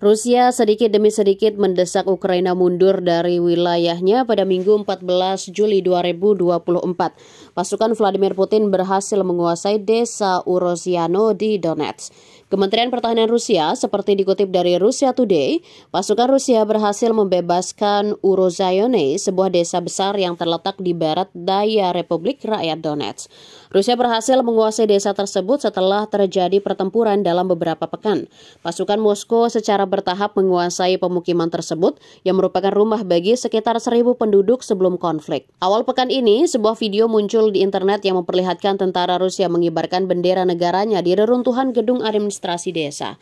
Rusia sedikit demi sedikit mendesak Ukraina mundur dari wilayahnya pada Minggu 14 Juli 2024. Pasukan Vladimir Putin berhasil menguasai desa Urosiano di Donetsk. Kementerian Pertahanan Rusia, seperti dikutip dari Rusia Today, pasukan Rusia berhasil membebaskan Urozayone, sebuah desa besar yang terletak di barat daya Republik Rakyat Donetsk. Rusia berhasil menguasai desa tersebut setelah terjadi pertempuran dalam beberapa pekan. Pasukan Moskow secara bertahap menguasai pemukiman tersebut yang merupakan rumah bagi sekitar seribu penduduk sebelum konflik. Awal pekan ini, sebuah video muncul di internet yang memperlihatkan tentara Rusia mengibarkan bendera negaranya di reruntuhan gedung administrasi administrasi desa.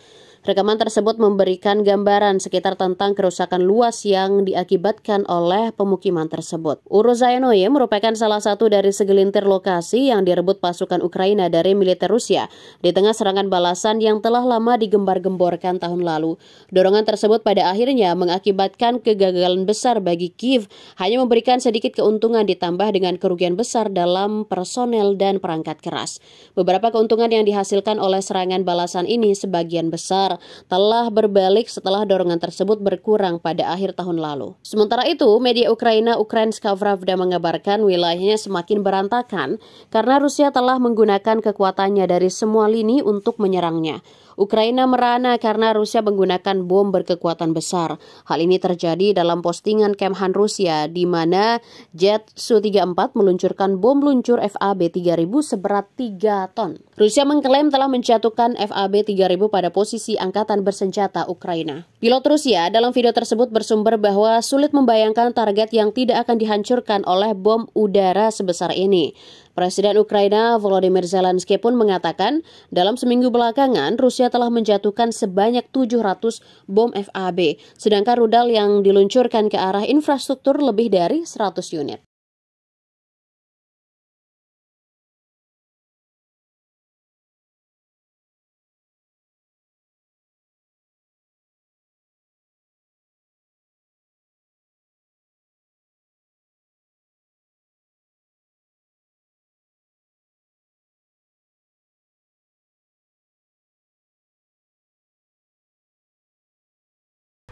Rekaman tersebut memberikan gambaran sekitar tentang kerusakan luas yang diakibatkan oleh pemukiman tersebut. Uruzayanoye merupakan salah satu dari segelintir lokasi yang direbut pasukan Ukraina dari militer Rusia di tengah serangan balasan yang telah lama digembar-gemborkan tahun lalu. Dorongan tersebut pada akhirnya mengakibatkan kegagalan besar bagi Kiev, hanya memberikan sedikit keuntungan ditambah dengan kerugian besar dalam personel dan perangkat keras. Beberapa keuntungan yang dihasilkan oleh serangan balasan ini sebagian besar dolar telah berbalik setelah dorongan tersebut berkurang pada akhir tahun lalu. Sementara itu, media Ukraina Ukrainska Pravda mengabarkan wilayahnya semakin berantakan karena Rusia telah menggunakan kekuatannya dari semua lini untuk menyerangnya. Ukraina merana karena Rusia menggunakan bom berkekuatan besar. Hal ini terjadi dalam postingan Kemhan Rusia di mana jet Su-34 meluncurkan bom luncur FAB 3000 seberat 3 ton. Rusia mengklaim telah menjatuhkan FAB 3000 pada posisi angkatan bersenjata Ukraina. Pilot Rusia dalam video tersebut bersumber bahwa sulit membayangkan target yang tidak akan dihancurkan oleh bom udara sebesar ini. Presiden Ukraina Volodymyr Zelensky pun mengatakan, dalam seminggu belakangan Rusia telah menjatuhkan sebanyak 700 bom FAB, sedangkan rudal yang diluncurkan ke arah infrastruktur lebih dari 100 unit.